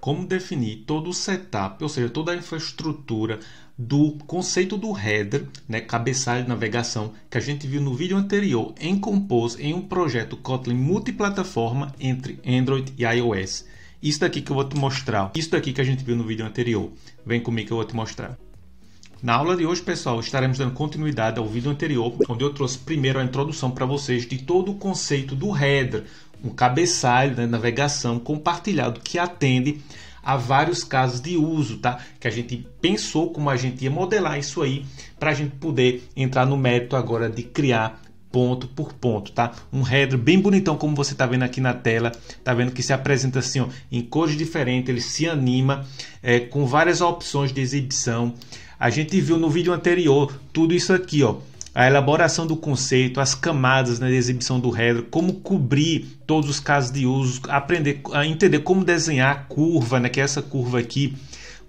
como definir todo o setup, ou seja, toda a infraestrutura do conceito do header, né, cabeçalho de navegação, que a gente viu no vídeo anterior em Compose, em um projeto Kotlin multiplataforma entre Android e iOS. Isso daqui que eu vou te mostrar, isso daqui que a gente viu no vídeo anterior. Vem comigo que eu vou te mostrar. Na aula de hoje, pessoal, estaremos dando continuidade ao vídeo anterior, onde eu trouxe primeiro a introdução para vocês de todo o conceito do header, um cabeçalho de né, navegação compartilhado que atende a vários casos de uso, tá? Que a gente pensou como a gente ia modelar isso aí para a gente poder entrar no mérito agora de criar ponto por ponto, tá? Um header bem bonitão como você tá vendo aqui na tela, tá vendo que se apresenta assim, ó, em cores diferentes, ele se anima é, com várias opções de exibição. A gente viu no vídeo anterior tudo isso aqui, ó. A elaboração do conceito, as camadas na né, exibição do header, como cobrir todos os casos de uso, aprender a entender como desenhar a curva, né, que é essa curva aqui,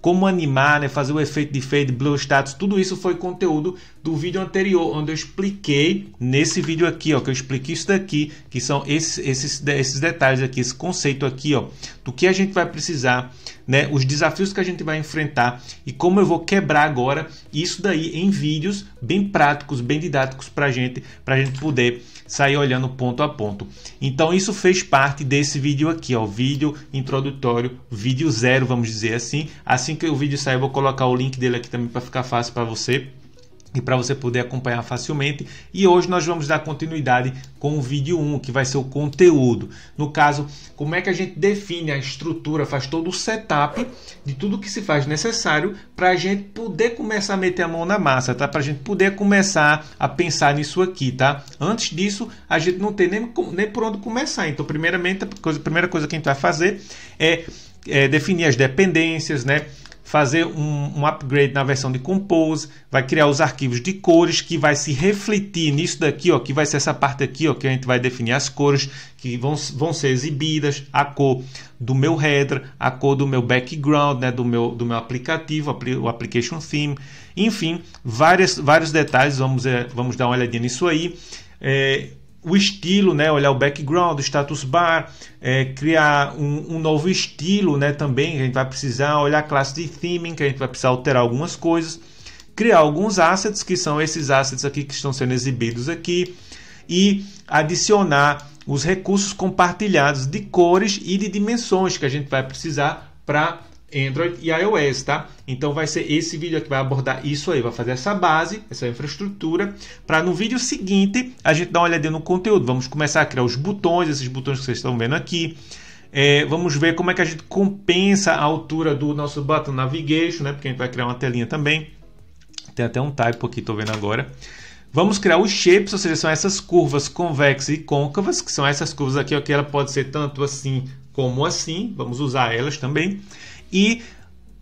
como animar, né, fazer o efeito de fade, blur status, tudo isso foi conteúdo do vídeo anterior, onde eu expliquei nesse vídeo aqui, ó, que eu expliquei isso daqui, que são esses, esses, esses detalhes aqui, esse conceito aqui, ó, do que a gente vai precisar, né, os desafios que a gente vai enfrentar e como eu vou quebrar agora isso daí em vídeos bem práticos, bem didáticos para gente, para gente poder sair olhando ponto a ponto. Então isso fez parte desse vídeo aqui, ó, vídeo introdutório, vídeo zero, vamos dizer assim. Assim que o vídeo sair, eu vou colocar o link dele aqui também para ficar fácil para você e para você poder acompanhar facilmente. E hoje nós vamos dar continuidade com o vídeo 1, que vai ser o conteúdo. No caso, como é que a gente define a estrutura, faz todo o setup de tudo que se faz necessário para a gente poder começar a meter a mão na massa, tá? Para a gente poder começar a pensar nisso aqui, tá? Antes disso, a gente não tem nem, nem por onde começar. Então, primeiramente, a, coisa, a primeira coisa que a gente vai fazer é, é definir as dependências, né? fazer um, um, upgrade na versão de Compose, vai criar os arquivos de cores que vai se refletir nisso daqui, ó, que vai ser essa parte aqui, ó, que a gente vai definir as cores que vão, vão ser exibidas, a cor do meu header, a cor do meu background, né, do meu do meu aplicativo, o application theme, enfim, várias, vários detalhes, vamos, é, vamos dar uma olhadinha nisso aí. É, o estilo, né? olhar o background, o status bar, é, criar um, um, novo estilo né? também que a gente vai precisar, olhar a classe de theming, que a gente vai precisar alterar algumas coisas, criar alguns assets, que são esses assets aqui que estão sendo exibidos aqui, e adicionar os recursos compartilhados de cores e de dimensões que a gente vai precisar para Android e iOS, tá? Então vai ser esse vídeo aqui, vai abordar isso aí, vai fazer essa base, essa infraestrutura, para no vídeo seguinte a gente dar uma olhadinha no conteúdo. Vamos começar a criar os botões, esses botões que vocês estão vendo aqui. É, vamos ver como é que a gente compensa a altura do nosso button navigation, né? Porque a gente vai criar uma telinha também. Tem até um typo aqui, tô vendo agora. Vamos criar os shapes, ou seja, são essas curvas convexas e côncavas, que são essas curvas aqui, ó, que ela pode ser tanto assim como assim. Vamos usar elas também e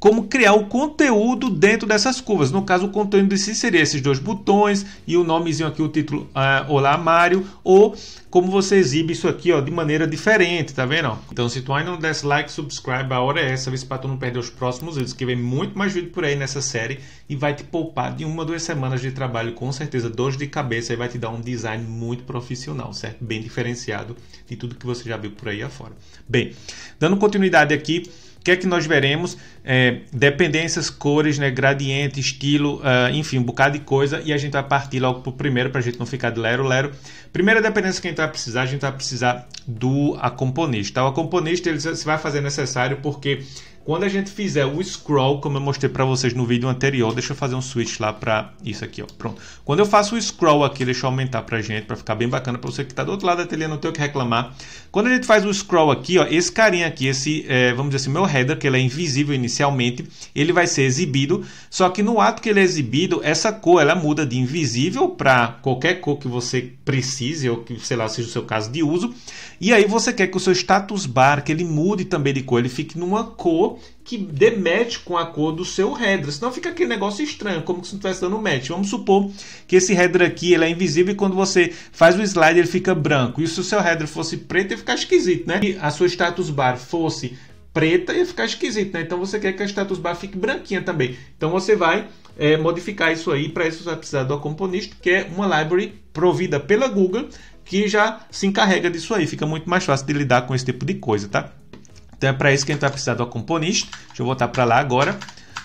como criar o conteúdo dentro dessas curvas. No caso, o conteúdo em si seria esses dois botões e o nomezinho aqui, o título uh, Olá Mário, ou como você exibe isso aqui ó, de maneira diferente, tá vendo? Então, se tu ainda não desse like, subscribe, a hora é essa, vez para tu não perder os próximos vídeos, que vem muito mais vídeo por aí nessa série e vai te poupar de uma, duas semanas de trabalho, com certeza, dois de cabeça e vai te dar um design muito profissional, certo? Bem diferenciado de tudo que você já viu por aí afora. Bem, dando continuidade aqui, o que é que nós veremos? É, dependências, cores, né, gradiente, estilo, uh, enfim, um bocado de coisa. E a gente vai partir logo para o primeiro, para a gente não ficar de lero-lero. Primeira dependência que a gente vai precisar, a gente vai precisar do acompanista. O acompanista ele vai fazer necessário porque quando a gente fizer o scroll, como eu mostrei para vocês no vídeo anterior, deixa eu fazer um switch lá para isso aqui, ó. Pronto. Quando eu faço o scroll aqui, deixa eu aumentar para gente, para ficar bem bacana para você que está do outro lado da telha, não tem o que reclamar. Quando a gente faz o scroll aqui, ó, esse carinha aqui, esse, é, vamos dizer assim, meu header, que ele é invisível inicialmente, ele vai ser exibido. Só que no ato que ele é exibido, essa cor ela muda de invisível para qualquer cor que você precise ou que sei lá seja o seu caso de uso. E aí você quer que o seu status bar que ele mude também de cor, ele fique numa cor que dê match com a cor do seu header. Senão fica aquele negócio estranho, como se não estivesse dando match. Vamos supor que esse header aqui ele é invisível e quando você faz o slide ele fica branco. E se o seu header fosse preto ia ficar esquisito, né? E a sua status bar fosse preta ia ficar esquisito, né? Então você quer que a status bar fique branquinha também. Então você vai é, modificar isso aí. Para isso você vai precisar do Componist, que é uma library provida pela Google que já se encarrega disso aí. Fica muito mais fácil de lidar com esse tipo de coisa, tá? Então é para isso que a gente vai precisar do Componist. Deixa eu voltar para lá agora.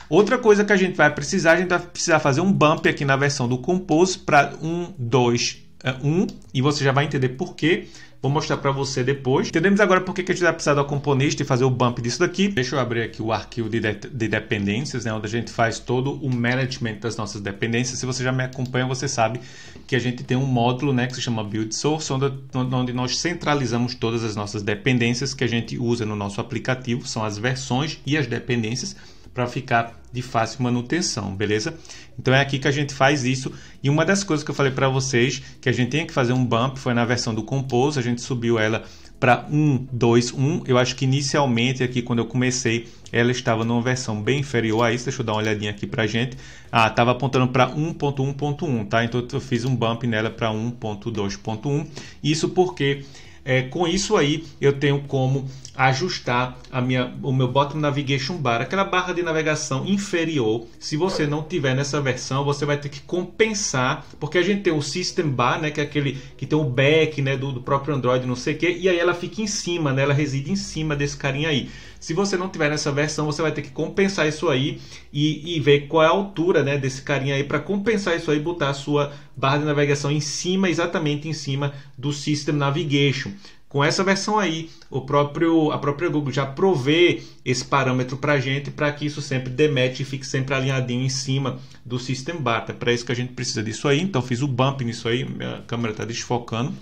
Outra coisa que a gente vai precisar, a gente vai precisar fazer um bump aqui na versão do Compose para 1, 2, 1 e você já vai entender por quê. Vou mostrar para você depois. Entendemos agora por que a gente vai tá precisar da componente e fazer o bump disso daqui. Deixa eu abrir aqui o arquivo de, de, de dependências, né, onde a gente faz todo o management das nossas dependências. Se você já me acompanha, você sabe que a gente tem um módulo né, que se chama Build Source, onde, onde nós centralizamos todas as nossas dependências que a gente usa no nosso aplicativo, são as versões e as dependências para ficar de fácil manutenção, beleza? Então é aqui que a gente faz isso. E uma das coisas que eu falei para vocês que a gente tinha que fazer um bump foi na versão do Compose, a gente subiu ela para 1, 2, 1. Eu acho que inicialmente aqui quando eu comecei, ela estava numa versão bem inferior a isso. Deixa eu dar uma olhadinha aqui a gente. Ah, estava apontando para 1.1.1, tá? Então eu fiz um bump nela para 1.2.1. Isso porque é, com isso aí eu tenho como ajustar a minha, o meu bottom navigation bar, aquela barra de navegação inferior. Se você não tiver nessa versão, você vai ter que compensar, porque a gente tem o system bar, né, que é aquele que tem o back, né, do, do próprio Android, não sei o que, e aí ela fica em cima, né, ela reside em cima desse carinha aí. Se você não tiver nessa versão, você vai ter que compensar isso aí e, e ver qual é a altura né, desse carinha aí para compensar isso aí, botar a sua barra de navegação em cima, exatamente em cima do System Navigation. Com essa versão aí, o próprio, a própria Google já provê esse parâmetro para a gente para que isso sempre demete e fique sempre alinhadinho em cima do System Bar. É para isso que a gente precisa disso aí. Então fiz o bump nisso aí, minha câmera está desfocando.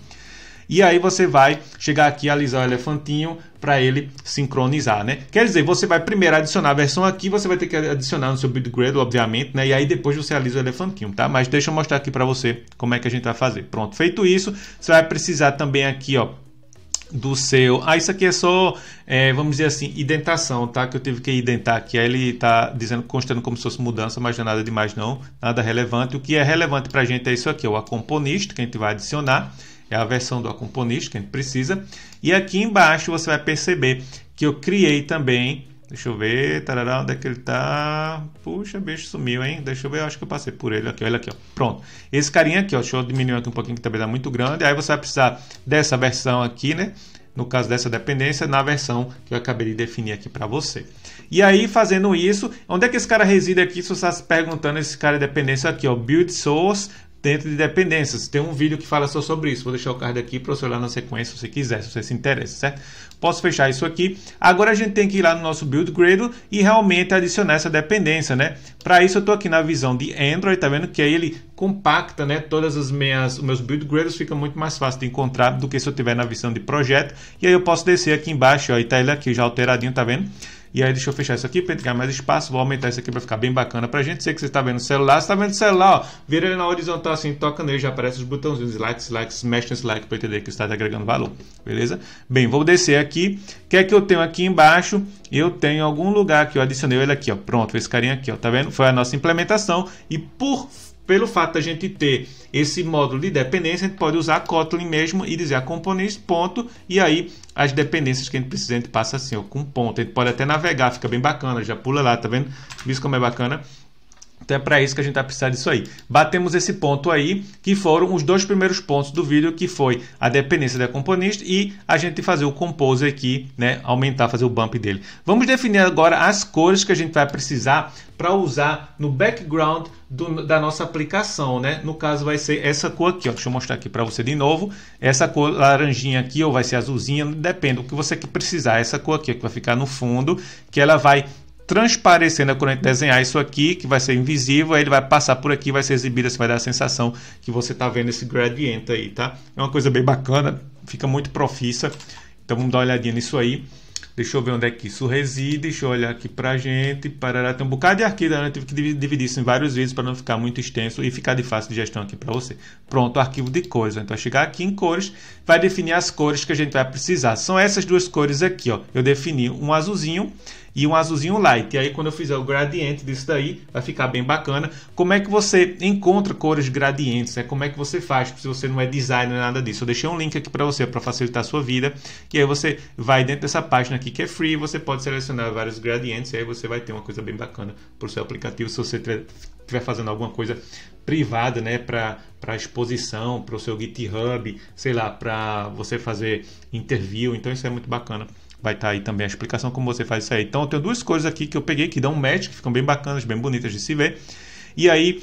E aí você vai chegar aqui e alisar o elefantinho para ele sincronizar, né? Quer dizer, você vai primeiro adicionar a versão aqui, você vai ter que adicionar no seu bitgrade, obviamente, né? E aí depois você alisa o elefantinho, tá? Mas deixa eu mostrar aqui para você como é que a gente vai fazer. Pronto, feito isso, você vai precisar também aqui, ó, do seu. Ah, isso aqui é só, é, vamos dizer assim, identação, tá? Que eu tive que identar aqui. Aí ele tá dizendo, constando como se fosse mudança, mas não é nada demais, não. Nada relevante. O que é relevante pra gente é isso aqui, ó, a componista que a gente vai adicionar é a versão do acompanista que a gente precisa. E aqui embaixo você vai perceber que eu criei também. Deixa eu ver, tarará, onde é que ele tá? Puxa, bicho, sumiu, hein? Deixa eu ver, eu acho que eu passei por ele aqui, olha aqui, ó. Pronto. Esse carinha aqui, ó, deixa eu diminuir aqui um pouquinho que também tá muito grande. Aí você vai precisar dessa versão aqui, né? no caso dessa dependência, na versão que eu acabei de definir aqui para você. E aí, fazendo isso, onde é que esse cara reside aqui? Se você está se perguntando, esse cara de é dependência aqui, ó, build source dentro de dependências. Tem um vídeo que fala só sobre isso. Vou deixar o card aqui para você olhar na sequência se você quiser, se você se interessa, certo? Posso fechar isso aqui. Agora a gente tem que ir lá no nosso Build Gradle e realmente adicionar essa dependência, né? Para isso eu estou aqui na visão de Android, tá vendo? Que aí ele compacta, né? Todas as minhas, os meus Build Gradles fica muito mais fácil de encontrar do que se eu tiver na visão de projeto. E aí eu posso descer aqui embaixo, ó, e tá ele aqui já alteradinho, tá vendo? E aí deixa eu fechar isso aqui para entregar mais espaço, vou aumentar isso aqui para ficar bem bacana para a gente. Sei que você está vendo o celular, você está vendo o celular, ó, vira ele na horizontal assim, toca nele, já aparece os botãozinhos, Like, likes, mexe nesse like para entender que está agregando valor, beleza? Bem, vou descer aqui, o que é que eu tenho aqui embaixo? Eu tenho algum lugar que eu adicionei ele aqui, ó, pronto, esse carinha aqui, ó, tá vendo? Foi a nossa implementação e por pelo fato a gente ter esse módulo de dependência, a gente pode usar Kotlin mesmo e dizer a ah, componentes ponto e aí as dependências que a gente precisa, a gente passa assim, ó, com ponto. A gente pode até navegar, fica bem bacana, já pula lá, tá vendo? Visto como é bacana? Então é para isso que a gente vai tá precisar disso aí. Batemos esse ponto aí, que foram os dois primeiros pontos do vídeo, que foi a dependência da componente e a gente fazer o compose aqui, né? Aumentar, fazer o bump dele. Vamos definir agora as cores que a gente vai precisar para usar no background do, da nossa aplicação, né? No caso vai ser essa cor aqui, ó. Deixa eu mostrar aqui para você de novo. Essa cor laranjinha aqui ou vai ser azulzinha, depende do que você que precisar. Essa cor aqui ó, que vai ficar no fundo, que ela vai transparecendo né, quando a gente desenhar isso aqui, que vai ser invisível, aí ele vai passar por aqui, vai ser exibido, assim, vai dar a sensação que você está vendo esse gradiente aí, tá? É uma coisa bem bacana, fica muito profissa, então vamos dar uma olhadinha nisso aí. Deixa eu ver onde é que isso reside, deixa eu olhar aqui pra gente, parará, tem um bocado de arquivo, né? eu tive que dividir isso em vários vídeos para não ficar muito extenso e ficar de fácil de gestão aqui para você. Pronto, arquivo de cores, então vai chegar aqui em cores, vai definir as cores que a gente vai precisar. São essas duas cores aqui, ó, eu defini um azulzinho, e um azulzinho light. E aí quando eu fizer o gradiente disso daí, vai ficar bem bacana. Como é que você encontra cores gradientes, né? Como é que você faz, se você não é designer, nada disso. Eu deixei um link aqui para você, para facilitar a sua vida. E aí você vai dentro dessa página aqui que é free, você pode selecionar vários gradientes, e aí você vai ter uma coisa bem bacana para o seu aplicativo, se você estiver fazendo alguma coisa privada, né, para exposição, para o seu GitHub, sei lá, para você fazer interview. Então isso é muito bacana Vai estar tá aí também a explicação como você faz isso aí. Então eu tenho duas coisas aqui que eu peguei que dão um match, que ficam bem bacanas, bem bonitas de se ver. E aí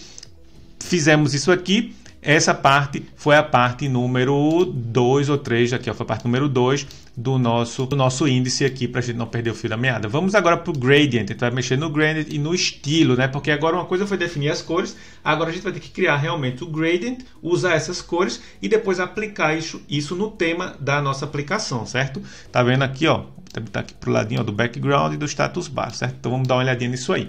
fizemos isso aqui. Essa parte foi a parte número 2 ou 3, aqui ó, foi a parte número 2 do nosso, do nosso índice aqui para a gente não perder o fio da meada. Vamos agora para o gradient, então vai mexer no gradient e no estilo, né? Porque agora uma coisa foi definir as cores, agora a gente vai ter que criar realmente o gradient, usar essas cores e depois aplicar isso, isso no tema da nossa aplicação, certo? Tá vendo aqui, ó, tá aqui pro ladinho ó, do background e do status bar, certo? Então vamos dar uma olhadinha nisso aí.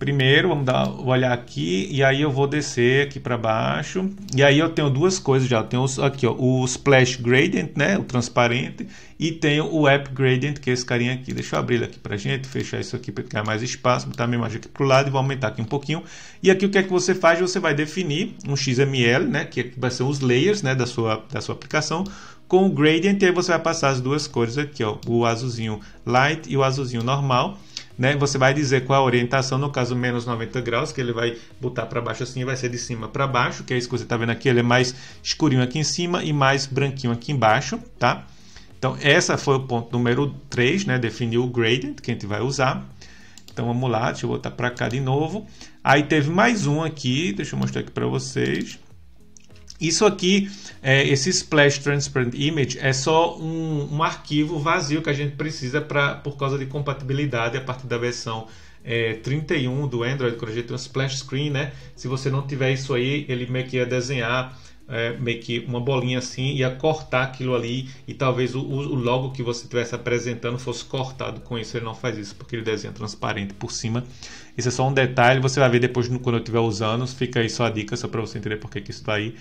Primeiro, vamos dar, olhar aqui e aí eu vou descer aqui para baixo. E aí eu tenho duas coisas já. Eu tenho aqui ó, o Splash Gradient, né, o transparente, e tenho o App Gradient, que é esse carinha aqui. Deixa eu abrir ele aqui para gente, fechar isso aqui para criar mais espaço, botar a minha imagem aqui para o lado e vou aumentar aqui um pouquinho. E aqui o que é que você faz? Você vai definir um XML, né, é que vai ser os layers né, da, sua, da sua aplicação, com o gradient, e aí você vai passar as duas cores aqui, ó, o azulzinho light e o azulzinho normal né? Você vai dizer qual a orientação, no caso menos 90 graus, que ele vai botar para baixo assim, vai ser de cima para baixo, que é isso que você está vendo aqui, ele é mais escurinho aqui em cima e mais branquinho aqui embaixo, tá? Então, essa foi o ponto número 3, né? Definir o gradient que a gente vai usar. Então, vamos lá, deixa eu botar para cá de novo. Aí teve mais um aqui, deixa eu mostrar aqui para vocês. Isso aqui, é, esse Splash Transparent Image, é só um, um arquivo vazio que a gente precisa pra, por causa de compatibilidade a partir da versão é, 31 do Android, quando a gente tem um splash screen, né? Se você não tiver isso aí, ele meio que ia desenhar é, meio que uma bolinha assim, ia cortar aquilo ali e talvez o, o logo que você estivesse apresentando fosse cortado com isso. Ele não faz isso porque ele desenha transparente por cima. Isso é só um detalhe, você vai ver depois quando eu estiver usando. Fica aí só a dica, só para você entender porque que isso está aí.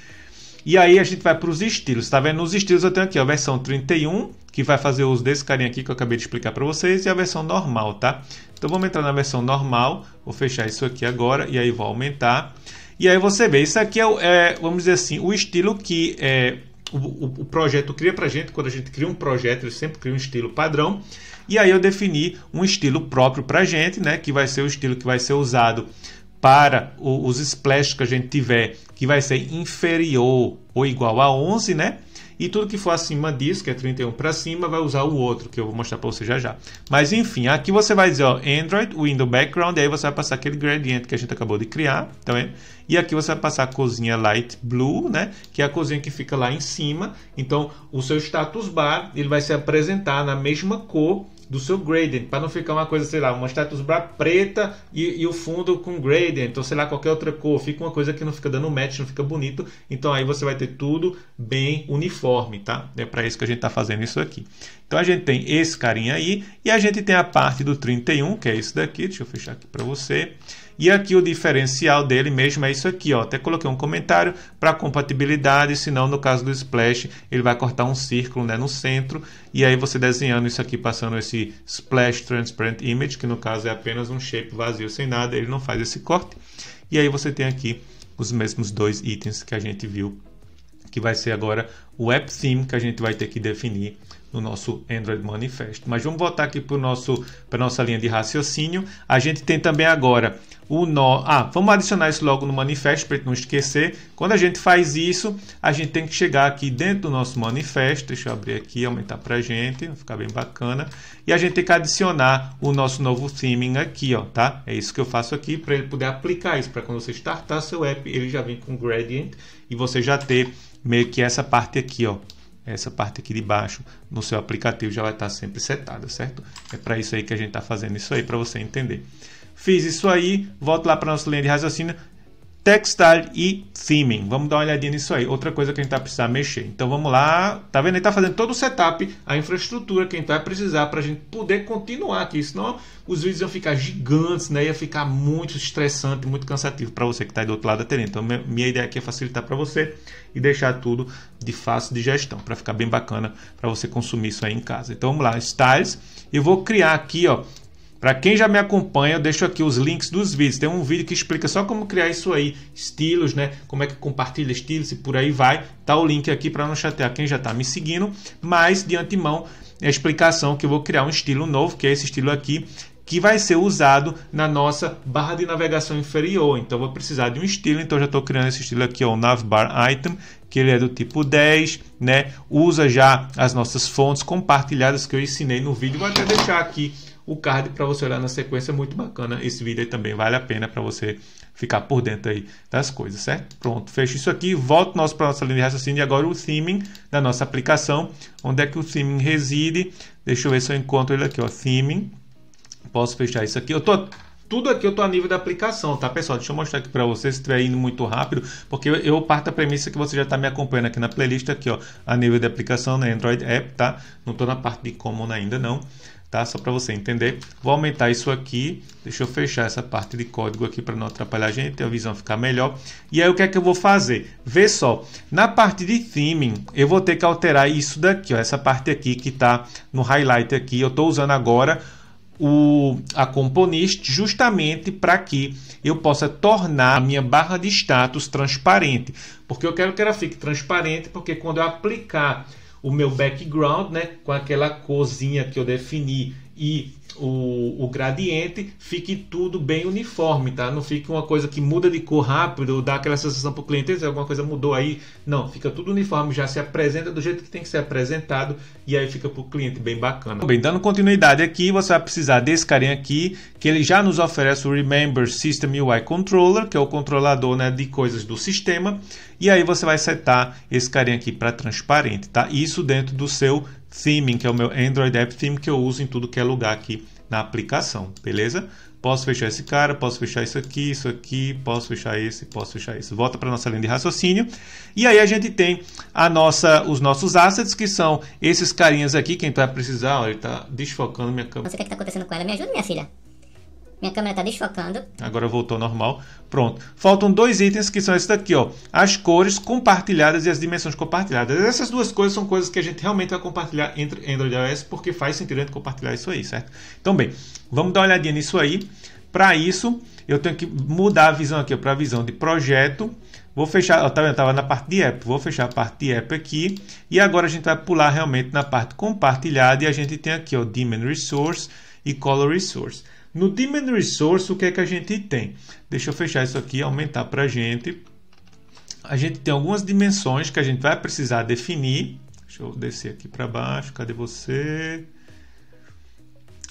E aí a gente vai para os estilos. Está vendo? Nos estilos eu tenho aqui a versão 31, que vai fazer uso desse carinha aqui que eu acabei de explicar para vocês, e a versão normal, tá? Então vamos entrar na versão normal. Vou fechar isso aqui agora e aí vou aumentar. E aí você vê, isso aqui é, é vamos dizer assim, o estilo que é, o, o, projeto cria para gente. Quando a gente cria um projeto, ele sempre cria um estilo padrão. E aí eu defini um estilo próprio para gente, né? Que vai ser o estilo que vai ser usado para o, os splash que a gente tiver, que vai ser inferior ou igual a 11, né? E tudo que for acima disso, que é 31 para cima, vai usar o outro, que eu vou mostrar para você já já. Mas enfim, aqui você vai dizer, ó, Android, Window Background, e aí você vai passar aquele gradiente que a gente acabou de criar, tá vendo? E aqui você vai passar a cozinha Light Blue, né? Que é a cozinha que fica lá em cima. Então, o seu status bar, ele vai se apresentar na mesma cor do seu gradient, para não ficar uma coisa, sei lá, uma status bar preta e, e, o fundo com gradient, ou sei lá, qualquer outra cor, fica uma coisa que não fica dando match, não fica bonito, então aí você vai ter tudo bem uniforme, tá? É para isso que a gente está fazendo isso aqui. Então a gente tem esse carinha aí, e a gente tem a parte do 31, que é isso daqui, deixa eu fechar aqui para você, e aqui o diferencial dele mesmo é isso aqui, ó. Até coloquei um comentário para compatibilidade, senão no caso do splash, ele vai cortar um círculo, né, no centro, e aí você desenhando isso aqui passando esse splash transparent image, que no caso é apenas um shape vazio sem nada, ele não faz esse corte. E aí você tem aqui os mesmos dois itens que a gente viu, que vai ser agora o app theme que a gente vai ter que definir no nosso Android Manifesto. Mas vamos voltar aqui para a nossa linha de raciocínio. A gente tem também agora o nó. Ah, vamos adicionar isso logo no manifesto para não esquecer. Quando a gente faz isso, a gente tem que chegar aqui dentro do nosso manifesto. Deixa eu abrir aqui, aumentar para a gente, ficar bem bacana. E a gente tem que adicionar o nosso novo theming aqui, ó, tá? É isso que eu faço aqui para ele poder aplicar isso. Para quando você startar seu app, ele já vem com gradient e você já ter meio que essa parte aqui, ó, essa parte aqui de baixo no seu aplicativo já vai estar sempre setada, certo? É para isso aí que a gente está fazendo isso aí, para você entender. Fiz isso aí, volto lá para a nossa linha de raciocínio Textile e Theming. Vamos dar uma olhadinha nisso aí. Outra coisa que a gente vai tá precisar mexer. Então vamos lá. Tá vendo? Ele tá fazendo todo o setup, a infraestrutura que a gente vai precisar para a gente poder continuar aqui. Senão os vídeos iam ficar gigantes, né? Ia ficar muito estressante, muito cansativo para você que tá aí do outro lado da tela. Então minha ideia aqui é facilitar para você e deixar tudo de fácil de gestão, para ficar bem bacana para você consumir isso aí em casa. Então vamos lá, styles. Eu vou criar aqui, ó, para quem já me acompanha, eu deixo aqui os links dos vídeos. Tem um vídeo que explica só como criar isso aí, estilos, né? Como é que compartilha estilos e por aí vai. Tá o link aqui para não chatear quem já está me seguindo, mas de antemão é a explicação que eu vou criar um estilo novo, que é esse estilo aqui, que vai ser usado na nossa barra de navegação inferior. Então vou precisar de um estilo, então já estou criando esse estilo aqui, ó, o navbar item, que ele é do tipo 10, né? Usa já as nossas fontes compartilhadas que eu ensinei no vídeo. Vou até deixar aqui o card para você olhar na sequência. É muito bacana esse vídeo aí também, vale a pena para você ficar por dentro aí das coisas, certo? Pronto, fecho isso aqui, volto nosso para nossa linha de raciocínio e agora o theming da nossa aplicação. Onde é que o theming reside? Deixa eu ver se eu encontro ele aqui, ó, theming. Posso fechar isso aqui. Eu tô tudo aqui eu tô a nível da aplicação, tá, pessoal? Deixa eu mostrar aqui para vocês, se estiver indo muito rápido, porque eu, parto da premissa que você já está me acompanhando aqui na playlist, aqui, ó, a nível da aplicação na né, Android App, tá? Não tô na parte de Common ainda, não tá? Só para você entender. Vou aumentar isso aqui. Deixa eu fechar essa parte de código aqui para não atrapalhar a gente, a visão ficar melhor. E aí o que é que eu vou fazer? Vê só, na parte de theming, eu vou ter que alterar isso daqui, ó, essa parte aqui que está no highlight aqui. Eu estou usando agora o, a Componist justamente para que eu possa tornar a minha barra de status transparente. Porque eu quero que ela fique transparente, porque quando eu aplicar o meu background, né, com aquela cozinha que eu defini e o, o gradiente, fique tudo bem uniforme, tá? Não fique uma coisa que muda de cor rápido, dá aquela sensação para o cliente, alguma coisa mudou aí. Não, fica tudo uniforme, já se apresenta do jeito que tem que ser apresentado e aí fica para o cliente bem bacana. Bem, dando continuidade aqui, você vai precisar desse carinha aqui, que ele já nos oferece o Remember System UI Controller, que é o controlador né, de coisas do sistema. E aí você vai setar esse carinha aqui para transparente, tá? Isso dentro do seu Theme, que é o meu Android App Theme que eu uso em tudo que é lugar aqui na aplicação, beleza? Posso fechar esse cara, posso fechar isso aqui, isso aqui, posso fechar esse, posso fechar esse. Volta para nossa linha de raciocínio. E aí a gente tem a nossa, os nossos assets, que são esses carinhas aqui. Quem vai tá precisar, ó, ele está desfocando minha câmera. Não sei o que está acontecendo com ela. Me ajuda, minha filha. Minha câmera está desfocando. Agora voltou ao normal. Pronto. Faltam dois itens que são esses daqui, ó. As cores compartilhadas e as dimensões compartilhadas. Essas duas coisas são coisas que a gente realmente vai compartilhar entre Android e iOS, porque faz sentido a gente compartilhar isso aí, certo? Então, bem, vamos dar uma olhadinha nisso aí. Para isso, eu tenho que mudar a visão aqui para a visão de projeto. Vou fechar, ó, tá vendo? Tava na parte de app. Vou fechar a parte de app aqui. E agora a gente vai pular realmente na parte compartilhada. E a gente tem aqui, ó, Dimen Resource e Color Resource. No Demand Resource, o que é que a gente tem? Deixa eu fechar isso aqui, aumentar para a gente. A gente tem algumas dimensões que a gente vai precisar definir. Deixa eu descer aqui para baixo, cadê você?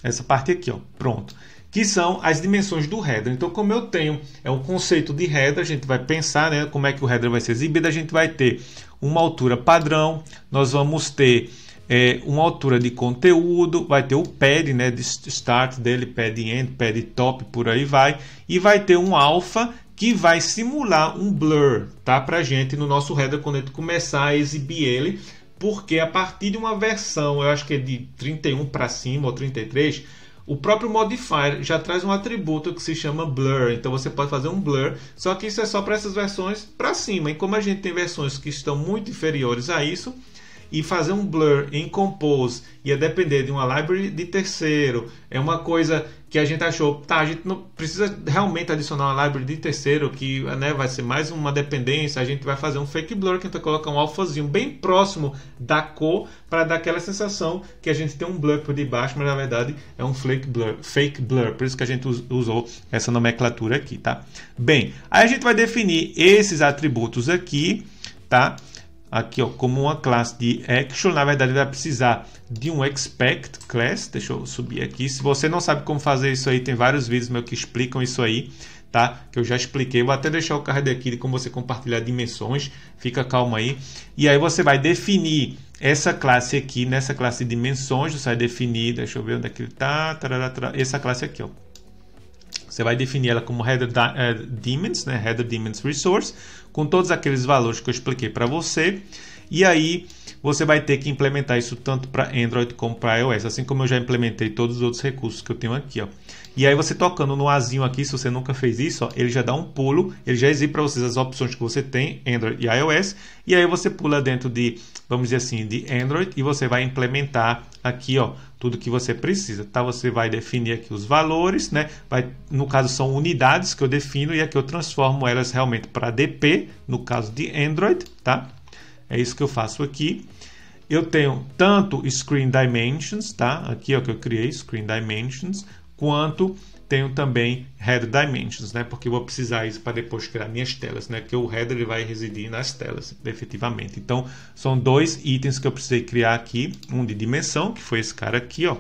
Essa parte aqui, ó, pronto. Que são as dimensões do header. Então, como eu tenho é um conceito de header, a gente vai pensar né, como é que o header vai ser exibido. A gente vai ter uma altura padrão, nós vamos ter é, uma altura de conteúdo, vai ter o pad, né, de start dele, pad end, pad top, por aí vai, e vai ter um alpha que vai simular um blur, tá, para gente no nosso header quando a gente começar a exibir ele, porque a partir de uma versão, eu acho que é de 31 para cima ou 33, o próprio modifier já traz um atributo que se chama blur, então você pode fazer um blur, só que isso é só para essas versões para cima. E como a gente tem versões que estão muito inferiores a isso, e fazer um blur em compose ia depender de uma library de terceiro. É uma coisa que a gente achou, tá, a gente não precisa realmente adicionar uma library de terceiro, que né, vai ser mais uma dependência, a gente vai fazer um fake blur, que então colocar um alfazinho bem próximo da cor para dar aquela sensação que a gente tem um blur por debaixo, mas na verdade é um fake blur, fake blur, por isso que a gente usou essa nomenclatura aqui, tá? Bem, aí a gente vai definir esses atributos aqui, tá? aqui ó, como uma classe de action, na verdade vai precisar de um expect class, deixa eu subir aqui, se você não sabe como fazer isso aí, tem vários vídeos meus que explicam isso aí, tá? Que eu já expliquei, vou até deixar o card aqui de como você compartilhar dimensões, fica calma aí. E aí você vai definir essa classe aqui, nessa classe de dimensões, você vai definir, deixa eu ver onde é que ele tá, tarará, tarará, essa classe aqui, ó. Você vai definir ela como header uh, eh, dimensions, né? Header dimensions resource com todos aqueles valores que eu expliquei para você. E aí você vai ter que implementar isso tanto para Android como para iOS, assim como eu já implementei todos os outros recursos que eu tenho aqui, ó. E aí você tocando no azinho aqui, se você nunca fez isso, ó, ele já dá um pulo, ele já exibe para vocês as opções que você tem, Android e iOS, e aí você pula dentro de, vamos dizer assim, de Android e você vai implementar aqui, ó, tudo que você precisa, tá? Você vai definir aqui os valores, né? Vai, no caso são unidades que eu defino e aqui eu transformo elas realmente para DP, no caso de Android, tá? É isso que eu faço aqui. Eu tenho tanto Screen Dimensions, tá? Aqui ó, que eu criei, Screen Dimensions, quanto tenho também header dimensions, né? Porque eu vou precisar isso para depois criar minhas telas, né? Porque o header ele vai residir nas telas, efetivamente. Então, são dois itens que eu precisei criar aqui, um de dimensão, que foi esse cara aqui, ó.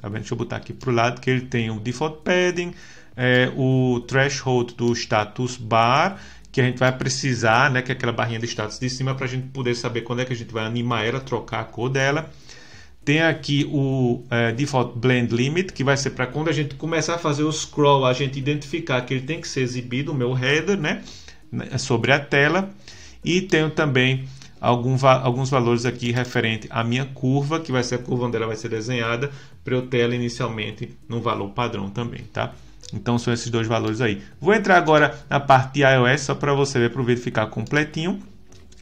Tá vendo? Deixa eu botar aqui pro lado que ele tem o default padding, é, o threshold do status bar que a gente vai precisar, né, que é aquela barrinha de status de cima para a gente poder saber quando é que a gente vai animar ela, trocar a cor dela. Tem aqui o é, Default Blend Limit, que vai ser para quando a gente começar a fazer o scroll, a gente identificar que ele tem que ser exibido, o meu header, né? né sobre a tela. E tenho também algum, alguns valores aqui referente à minha curva, que vai ser a curva onde ela vai ser desenhada, para eu ter ela inicialmente no valor padrão também, tá? Então são esses dois valores aí. Vou entrar agora na parte de iOS só para você ver, para o vídeo ficar completinho.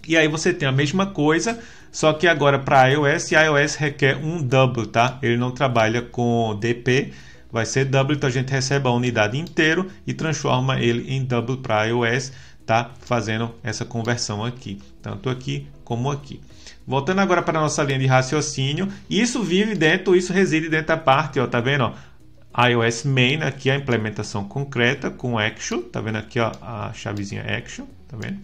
E aí você tem a mesma coisa, só que agora para iOS, iOS requer um double, tá? Ele não trabalha com DP, vai ser double, então a gente recebe a unidade inteiro e transforma ele em double para iOS, tá? Fazendo essa conversão aqui, tanto aqui como aqui. Voltando agora para a nossa linha de raciocínio, isso vive dentro, isso reside dentro da parte, ó, tá vendo? Ó? iOS main, aqui a implementação concreta com action, tá vendo aqui ó, a chavezinha action, tá vendo?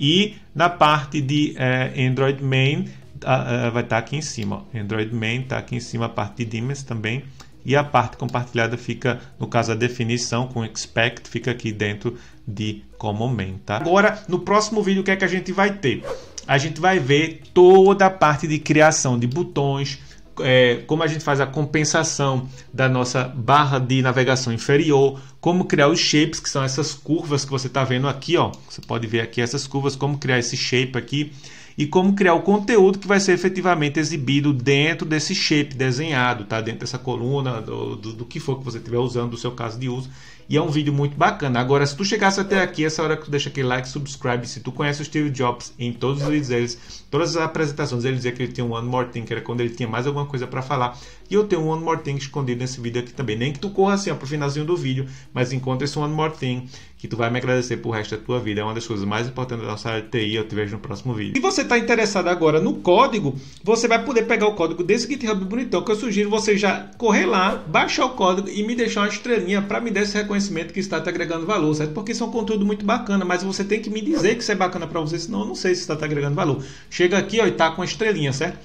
E na parte de é, Android Main, a, a, vai estar tá aqui em cima. Ó. Android Main está aqui em cima, a parte de Demons também. E a parte compartilhada fica, no caso, a definição com expect fica aqui dentro de como Main, tá? Agora, no próximo vídeo, o que é que a gente vai ter? A gente vai ver toda a parte de criação de botões, é, como a gente faz a compensação da nossa barra de navegação inferior, como criar os shapes, que são essas curvas que você está vendo aqui, ó. Você pode ver aqui essas curvas, como criar esse shape aqui e como criar o conteúdo que vai ser efetivamente exibido dentro desse shape desenhado, tá? Dentro dessa coluna, do, do, do que for que você estiver usando, do seu caso de uso. E é um vídeo muito bacana. Agora, se tu chegasse até aqui, essa hora que tu deixa aquele like, subscribe. Se tu conhece o Steve Jobs em todos os vídeos, todas as apresentações, ele dizia que ele tinha um One More Thing, que era quando ele tinha mais alguma coisa para falar. E eu tenho um One More Thing escondido nesse vídeo aqui também. Nem que tu corra assim ó, pro finalzinho do vídeo, mas encontra esse One More Thing que tu vai me agradecer pro resto da tua vida. É uma das coisas mais importantes da nossa área de TI. Eu te vejo no próximo vídeo. Se você está interessado agora no código, você vai poder pegar o código desse GitHub bonitão que eu sugiro você já correr lá, baixar o código e me deixar uma estrelinha para me dar esse reconhecimento que está te agregando valor, certo? Porque isso é um conteúdo muito bacana, mas você tem que me dizer que isso é bacana para você, senão eu não sei se está te agregando valor. Chega aqui ó, e tá com a estrelinha, certo?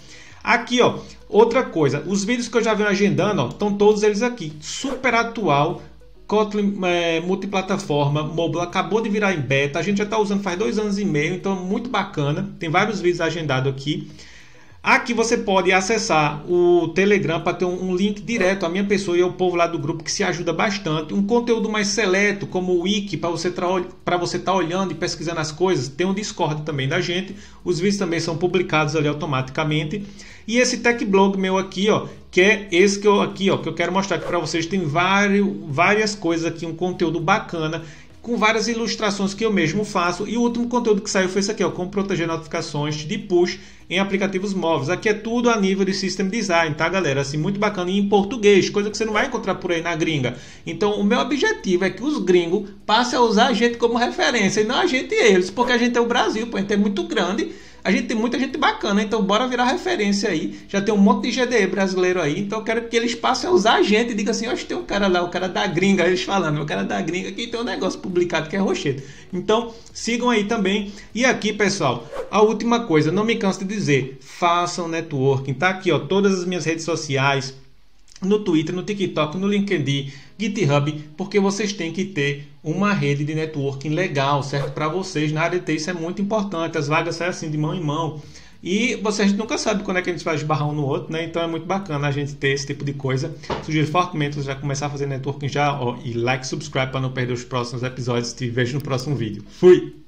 Aqui, ó, outra coisa, os vídeos que eu já venho agendando, estão todos eles aqui, super atual, Kotlin é, multiplataforma mobile acabou de virar em beta. A gente já está usando faz dois anos e meio, então é muito bacana. Tem vários vídeos agendados aqui. Aqui você pode acessar o Telegram para ter um, um link direto à minha pessoa e ao povo lá do grupo que se ajuda bastante. Um conteúdo mais seleto, como o Wiki, para você estar tá olhando e pesquisando as coisas. Tem um Discord também da gente. Os vídeos também são publicados ali automaticamente. E esse tech blog meu aqui, ó, que é esse que eu aqui, ó, que eu quero mostrar aqui para vocês, tem vários, várias coisas aqui, um conteúdo bacana com várias ilustrações que eu mesmo faço. E o último conteúdo que saiu foi esse aqui, ó, como proteger notificações de push em aplicativos móveis. Aqui é tudo a nível de System Design, tá, galera? Assim, muito bacana e em português, coisa que você não vai encontrar por aí na gringa. Então, o meu objetivo é que os gringos passem a usar a gente como referência e não a gente eles, porque a gente é o Brasil, pô, a gente é muito grande a gente tem muita gente bacana, então bora virar referência aí. Já tem um monte de GDE brasileiro aí, então eu quero que eles passem a usar a gente e digam assim: que tem um cara lá, o cara da gringa, eles falando, o cara da gringa que tem um negócio publicado que é rochedo. Então sigam aí também. E aqui, pessoal, a última coisa, não me canso de dizer: façam networking. Tá aqui, ó, todas as minhas redes sociais no Twitter, no TikTok, no LinkedIn, GitHub, porque vocês têm que ter uma rede de networking legal, certo? Para vocês na área de TI isso é muito importante. As vagas saem assim de mão em mão. E vocês nunca sabe quando é que a gente vai esbarrar um no outro, né? Então é muito bacana a gente ter esse tipo de coisa. Sugiro fortemente já começar a fazer networking já ó, e like, subscribe para não perder os próximos episódios. Te vejo no próximo vídeo. Fui!